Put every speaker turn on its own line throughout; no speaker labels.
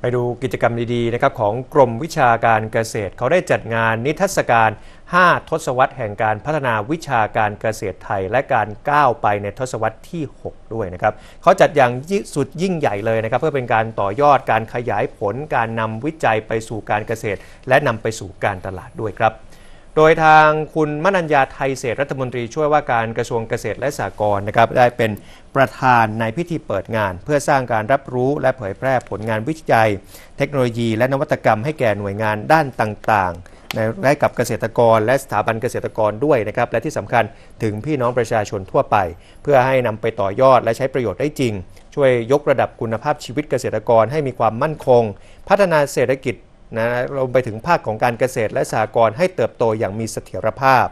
ไปดูกิจกรรมดีๆนะครับ ของกรมวิชาการเกษตร เขาได้จัดงานนิทรรศการ 5 ทศวรรษแห่งการพัฒนาวิชาการเกษตรไทย และการก้าวไปในทศวรรษที่ 6 ด้วยนะครับ เขาจัดอย่างสุดยิ่งใหญ่เลยนะครับ เพื่อเป็นการต่อยอดการขยายผลการนำวิจัยไปสู่การเกษตร และนำไปสู่การตลาดด้วยครับดยทางคุณมนัญญาไทยเศษรัฐมนตรีช่วยว่าการกระทรวงเกษตรและสหกรณ์นะครับได้เป็นประธานในพิธีเปิดงาน เพื่อสร้างการรับรู้และเผยแพร่ผลงานวิจัย เทคโนโลยีและนวัตกรรมให้แก่หน่วยงานด้านต่างๆในและกับเกษตรกรและสถาบันเกษตรกรด้วยนะครับและที่สำคัญถึงพี่น้องประชาชนทั่วไป เพื่อให้นำไปต่อยอดและใช้ประโยชน์ได้จริง ช่วยยกระดับคุณภาพชีวิตเกษตรกรให้มีความมั่นคง พัฒนาเศรษฐกิจนะรวมไปถึงภาคของการเกษตรและสหกรณ์ให้เติบโตอย่างมีเสถียรภาพ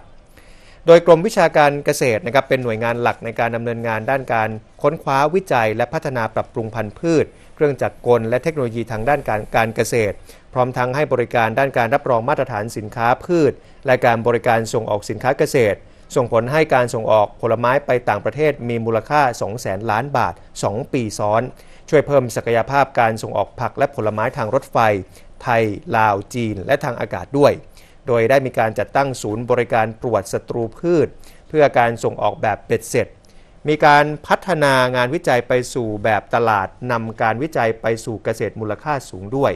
โดยกรมวิชาการเกษตรนะครับเป็นหน่วยงานหลักในการดำเนินงานด้านการค้นคว้าวิจัย และพัฒนาปรับปรุงพันธุ์พืช เครื่องจักรกลและเทคโนโลยีทางด้านการการเกษตร พร้อมทั้งให้บริการด้านการรับรองมาตรฐานสินค้าพืช และการบริการส่งออกสินค้าเกษตร ส่งผลให้การส่งออกผลไม้ไปต่างประเทศ มีมูลค่า 200,000ล้านบาท 2 ปีซ้อน ช่วยเพิ่มศักยภาพการส่งออกผักและผลไม้ทางรถไฟไทยลาวจีนและทางอากาศด้วย โดยได้มีการจัดตั้งศูนย์บริการตรวจศัตรูพืช เพื่อการส่งออกแบบเป็ดเสร็จ มีการพัฒนางานวิจัยไปสู่แบบตลาดนำการวิจัยไปสู่เกษตรมูลค่าสูงด้วย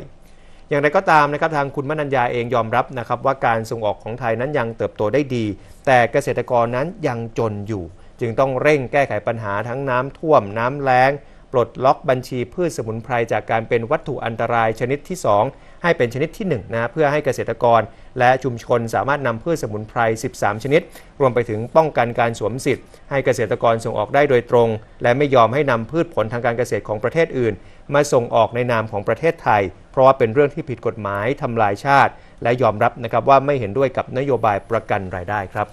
อย่างไรก็ตามนะครับทางคุณมนัญญาเองยอมรับนะครับ ว่าการส่งออกของไทยนั้นยังเติบโตได้ดี แต่เกษตรกรนั้นยังจนอยู่ จึงต้องเร่งแก้ไขปัญหาทั้งน้ำท่วมน้ำแล้งปลดล็อกบัญชีพืชสมุนไพรจากการเป็นวัตถุอันตรายชนิดที่ 2 ให้เป็นชนิดที่ 1นะเพื่อให้เกษตรกร และชุมชนสามารถนำพืชสมุนไพร 13 ชนิด รวมไปถึงป้องกันการสวมสิทธิ์ ให้เกษตรกรส่งออกได้โดยตรง และไม่ยอมให้นำพืชผลทางการเกษตรของประเทศอื่น มาส่งออกในนามของประเทศไทย เพราะว่าเป็นเรื่องที่ผิดกฎหมายทำลายชาติ และยอมรับนะครับว่าไม่เห็นด้วยกับนโยบายประกันรายได้ครับ